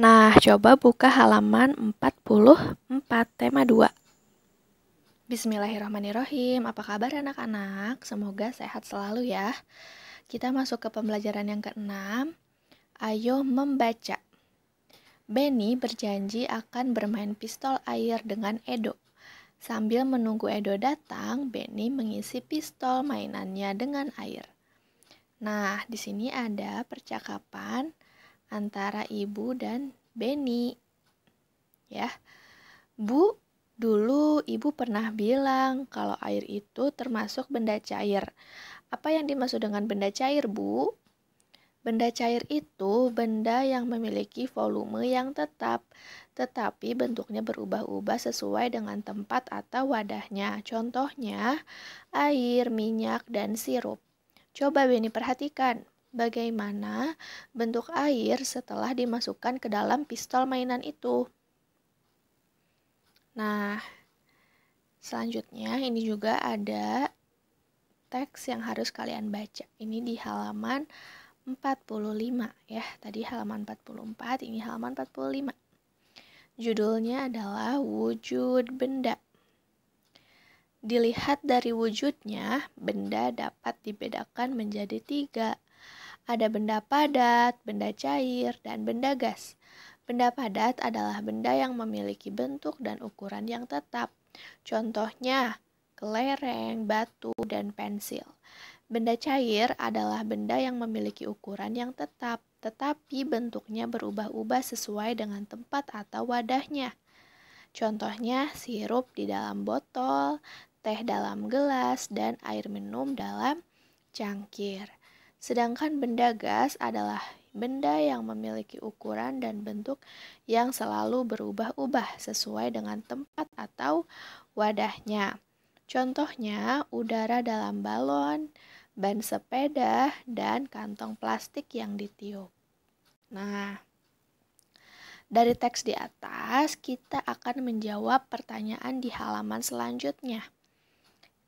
Nah, coba buka halaman 44, tema 2. Bismillahirrahmanirrahim. Apa kabar anak-anak? Semoga sehat selalu ya. Kita masuk ke pembelajaran yang keenam. Ayo membaca. Benny berjanji akan bermain pistol air dengan Edo. Sambil menunggu Edo datang, Benny mengisi pistol mainannya dengan air. Nah, di sini ada percakapan antara ibu dan Benny. Ya. Bu, dulu ibu pernah bilang kalau air itu termasuk benda cair. Apa yang dimaksud dengan benda cair, Bu? Benda cair itu benda yang memiliki volume yang tetap, tetapi bentuknya berubah-ubah sesuai dengan tempat atau wadahnya. Contohnya, air, minyak, dan sirup. Coba Beni perhatikan bagaimana bentuk air setelah dimasukkan ke dalam pistol mainan itu. Nah, selanjutnya ini juga ada teks yang harus kalian baca. Ini di halaman 45 ya. Tadi halaman 44, ini halaman 45. Judulnya adalah wujud benda. Dilihat dari wujudnya, benda dapat dibedakan menjadi tiga, ada benda padat, benda cair, dan benda gas. Benda padat adalah benda yang memiliki bentuk dan ukuran yang tetap. Contohnya, kelereng, batu, dan pensil. Benda cair adalah benda yang memiliki ukuran yang tetap, tetapi bentuknya berubah-ubah sesuai dengan tempat atau wadahnya. Contohnya sirup di dalam botol, teh dalam gelas, dan air minum dalam cangkir. Sedangkan benda gas adalah benda yang memiliki ukuran dan bentuk yang selalu berubah-ubah sesuai dengan tempat atau wadahnya. Contohnya, udara dalam balon, ban sepeda, dan kantong plastik yang ditiup. Nah, dari teks di atas, kita akan menjawab pertanyaan di halaman selanjutnya.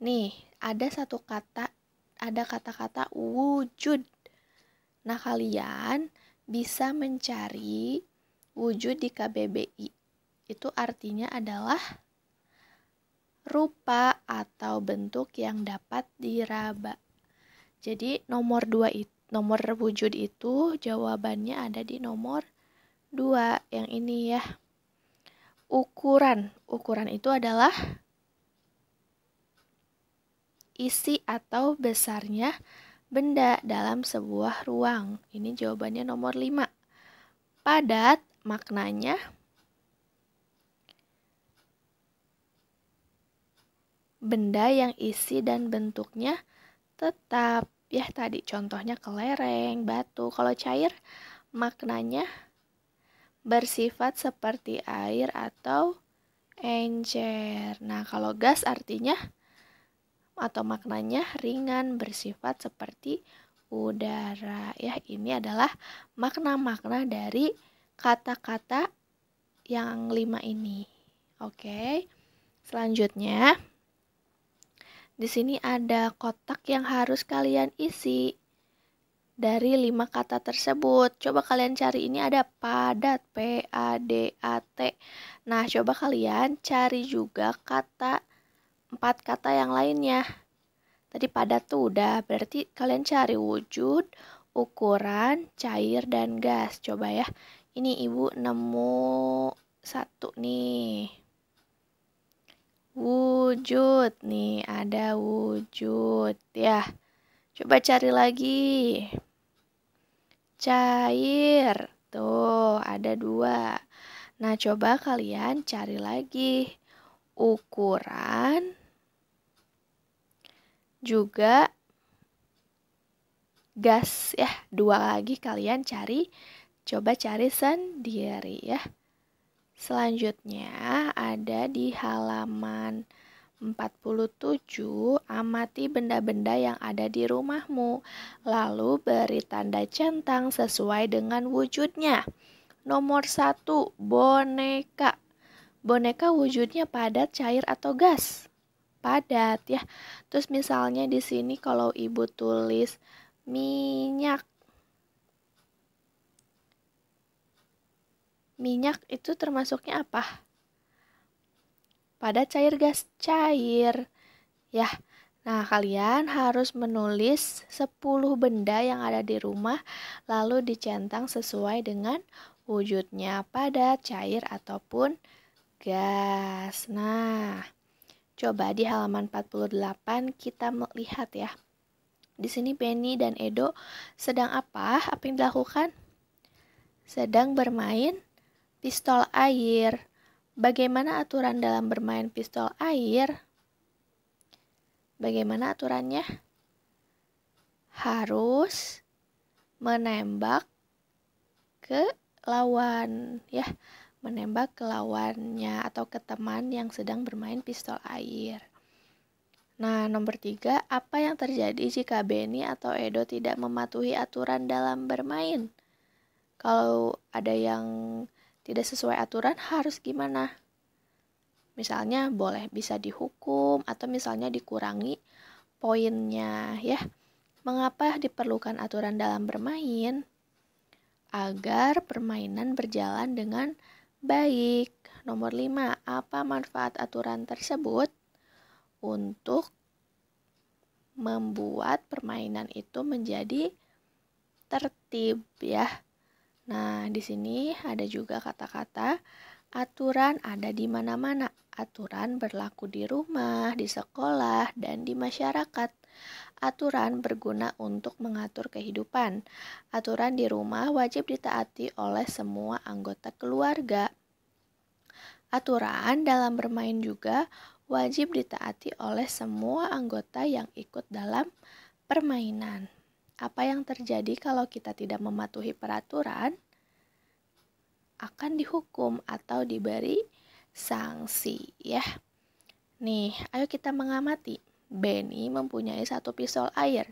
Nih, ada satu kata ada kata-kata wujud. Nah, kalian bisa mencari wujud di KBBI. Itu artinya adalah rupa atau bentuk yang dapat diraba. Jadi, nomor dua itu nomor wujud itu jawabannya ada di nomor dua. yang ini ya. Ukuran, ukuran itu adalah isi atau besarnya benda dalam sebuah ruang. Ini jawabannya nomor 5. Padat maknanya benda yang isi dan bentuknya tetap ya tadi contohnya kelereng, batu. Kalau cair maknanya bersifat seperti air atau encer. Nah, kalau gas artinya atau maknanya ringan bersifat seperti udara ya ini adalah makna-makna dari kata-kata yang lima ini oke selanjutnya di sini ada kotak yang harus kalian isi dari lima kata tersebut coba kalian cari ini ada padat p a d a t nah coba kalian cari juga kata empat kata yang lainnya. Tadi padat tuh udah, berarti kalian cari wujud, ukuran, cair, dan gas. Coba ya, ini ibu nemu satu nih. Wujud nih, ada wujud ya. Coba cari lagi. Cair, tuh ada dua. Nah, coba kalian cari lagi ukuran, juga gas ya dua lagi kalian cari coba cari sendiri ya selanjutnya ada di halaman 47 amati benda-benda yang ada di rumahmu lalu beri tanda centang sesuai dengan wujudnya nomor satu boneka boneka wujudnya padat cair atau gas padat ya. Terus misalnya di sini kalau ibu tulis minyak minyak itu termasuknya apa? Pada cair gas cair. Ya. Nah, kalian harus menulis 10 benda yang ada di rumah lalu dicentang sesuai dengan wujudnya padat, cair ataupun gas. Nah, Coba di halaman 48 kita melihat ya. Di sini Benny dan Edo sedang apa? Apa yang dilakukan? Sedang bermain pistol air. Bagaimana aturan dalam bermain pistol air? Bagaimana aturannya? Harus menembak ke lawan ya menembak ke lawannya atau ke teman yang sedang bermain pistol air. Nah, nomor tiga, apa yang terjadi jika Benny atau Edo tidak mematuhi aturan dalam bermain? Kalau ada yang tidak sesuai aturan, harus gimana? Misalnya, boleh bisa dihukum atau misalnya dikurangi poinnya, ya. Mengapa diperlukan aturan dalam bermain? Agar permainan berjalan dengan Baik, nomor 5. Apa manfaat aturan tersebut? Untuk membuat permainan itu menjadi tertib ya. Nah, di sini ada juga kata-kata aturan ada di mana-mana. Aturan berlaku di rumah, di sekolah, dan di masyarakat. Aturan berguna untuk mengatur kehidupan. Aturan di rumah wajib ditaati oleh semua anggota keluarga. Aturan dalam bermain juga wajib ditaati oleh semua anggota yang ikut dalam permainan. Apa yang terjadi kalau kita tidak mematuhi peraturan akan dihukum atau diberi sanksi ya. Nih, ayo kita mengamati. Benny mempunyai satu pistol air.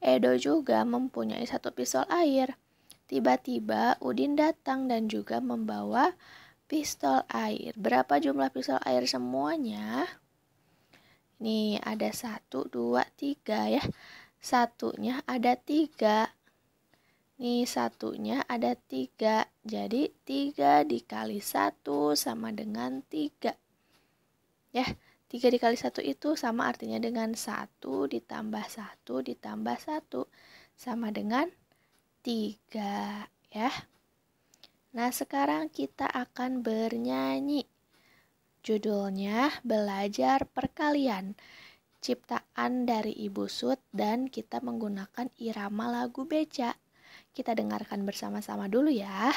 Edo juga mempunyai satu pistol air. Tiba-tiba Udin datang dan juga membawa pistol air. Berapa jumlah pistol air semuanya? Nih ada satu, dua, tiga ya. Satunya ada tiga. Nih satunya ada tiga. Jadi tiga dikali satu sama dengan tiga. Ya. 3 dikali 1 itu sama artinya dengan 1 ditambah 1 ditambah 1 sama dengan 3 ya. Nah, sekarang kita akan bernyanyi. Judulnya Belajar Perkalian. Ciptaan dari Ibu Sud dan kita menggunakan irama lagu beca. Kita dengarkan bersama-sama dulu ya.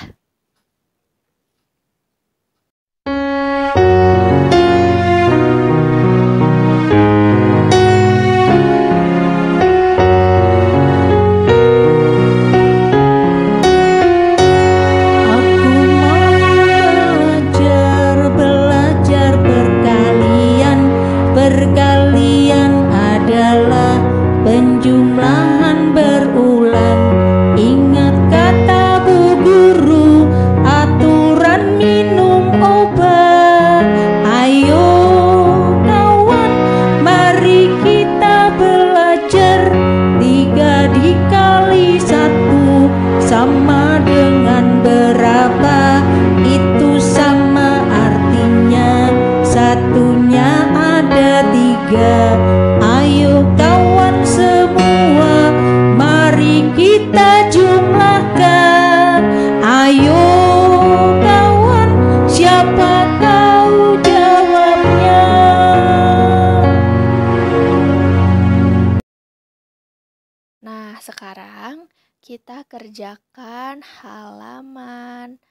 kita kerjakan halaman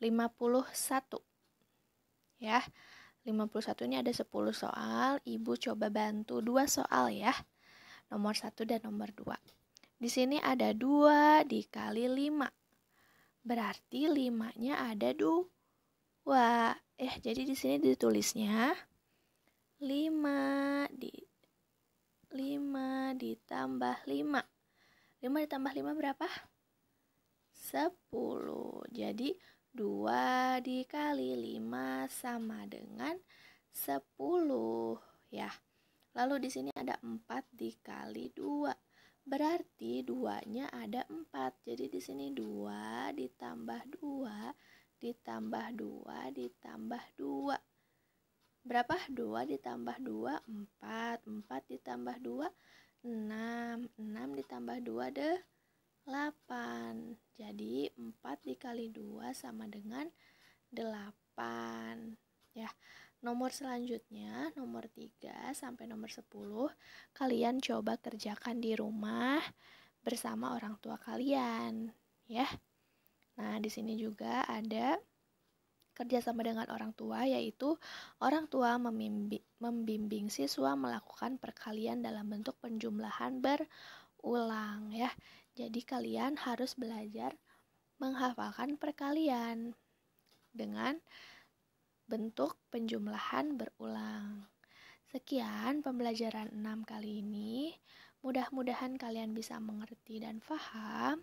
51. Ya. 51 ini ada 10 soal, Ibu coba bantu 2 soal ya. Nomor 1 dan nomor 2. Di sini ada 2 dikali 5. Berarti 5-nya ada 2. Eh, jadi di sini ditulisnya 5 di 5 ditambah 5 5 ditambah 5 berapa? 10. Jadi 2 dikali 5 sama dengan 10 ya. Lalu di sini ada 4 dikali 2. Berarti 2-nya ada 4. Jadi di sini 2 ditambah 2 ditambah 2 ditambah 2. Berapa? 2 ditambah 2 4. 4 ditambah 2 6 6 ditambah 2 deh 8 jadi 4 dikali 2 sama dengan 8 ya nomor selanjutnya nomor 3 sampai nomor 10 kalian coba kerjakan di rumah bersama orang tua kalian ya nah di sini juga ada kerjasama dengan orang tua yaitu orang tua membimbing, siswa melakukan perkalian dalam bentuk penjumlahan berulang ya. Jadi kalian harus belajar menghafalkan perkalian dengan bentuk penjumlahan berulang. Sekian pembelajaran 6 kali ini. Mudah-mudahan kalian bisa mengerti dan paham.